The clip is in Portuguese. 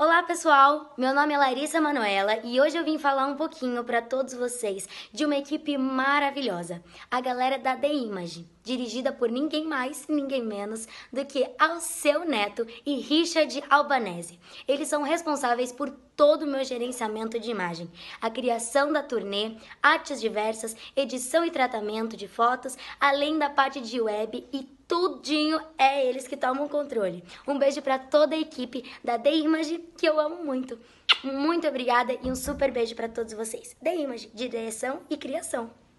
Olá pessoal, meu nome é Larissa Manoela e hoje eu vim falar um pouquinho para todos vocês de uma equipe maravilhosa, a galera da The Image, dirigida por ninguém mais, ninguém menos do que Alceu Neto e Richard Albanese. Eles são responsáveis por todo o meu gerenciamento de imagem, a criação da turnê, artes diversas, edição e tratamento de fotos, além da parte de web e tudinho é eles que tomam o controle. Um beijo para toda a equipe da The Image que eu amo muito. Muito obrigada e um super beijo para todos vocês. The Image, direção e criação.